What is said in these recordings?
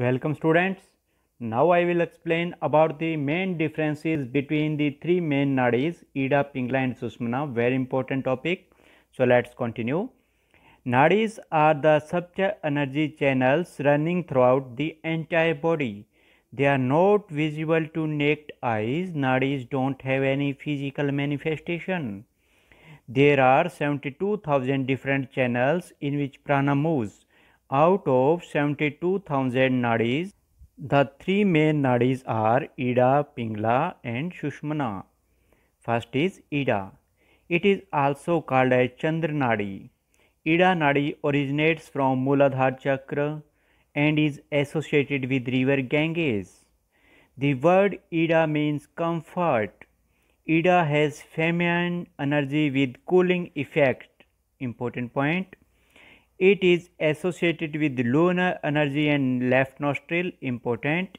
Welcome students. Now I will explain about the main differences between the three main nadis, Ida, Pingla and Sushmana, very important topic. So let's continue. Nadis are the subtle energy channels running throughout the entire body. They are not visible to naked eyes. Nadis don't have any physical manifestation. There are 72,000 different channels in which prana moves. Out of 72,000 nadis, the three main nadis are Ida, Pingala and Shushmana. First is Ida. It is also called as Chandra Nadi. Ida Nadi originates from Muladhara Chakra and is associated with river Ganges. The word Ida means comfort. Ida has feminine energy with cooling effect. Important point. It is associated with lunar energy and left nostril, important.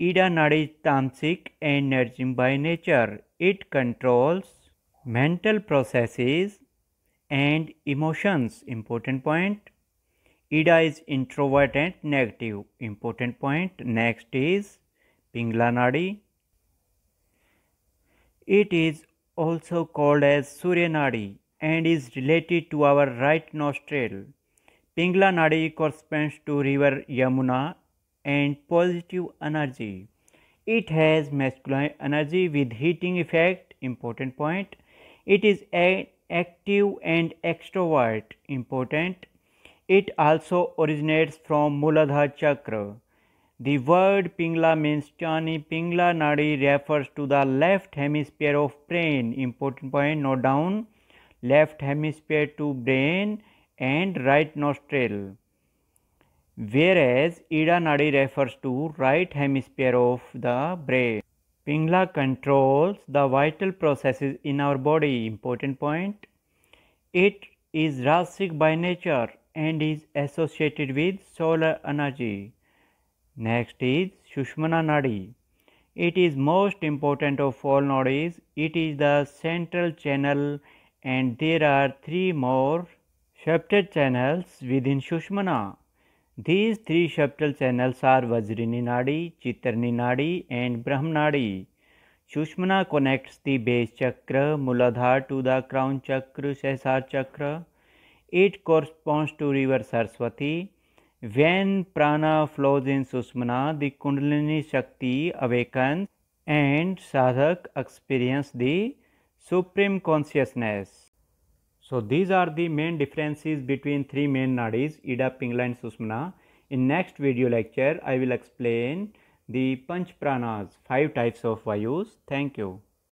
Ida Nadi tamasic and by nature. It controls mental processes and emotions, important point. Ida is introvert and negative, important point. Next is Pingla Nadi. It is also called as Surya Nadi and is related to our right nostril. Pingla Nadi corresponds to river Yamuna and positive energy. It has masculine energy with heating effect, important point. It is active and extrovert, important. It also originates from Muladhara Chakra. The word Pingla means Chani. Pingla Nadi refers to the left hemisphere of brain, important point, no down. Left hemisphere to brain and right nostril. Whereas Ida Nadi refers to right hemisphere of the brain. Pingla controls the vital processes in our body. Important point. It is rasic by nature and is associated with solar energy. Next is shushmana Nadi. It is most important of all nadis. It is the central channel and there are three more septal channels within Shushmana. These three septal channels are Vajrini Nadi, Chitrani Nadi and Brahmanadi. Shushmana connects the base chakra, Muladhara to the crown chakra, Sahasrar chakra. It corresponds to river Saraswati. When prana flows in Shushmana, the Kundalini Shakti awakens and sadhak experience the supreme consciousness. So these are the main differences between three main nadis, Ida, Pingala and Sushumna. In next video lecture, I will explain the Panch Pranas, five types of Vayus. Thank you.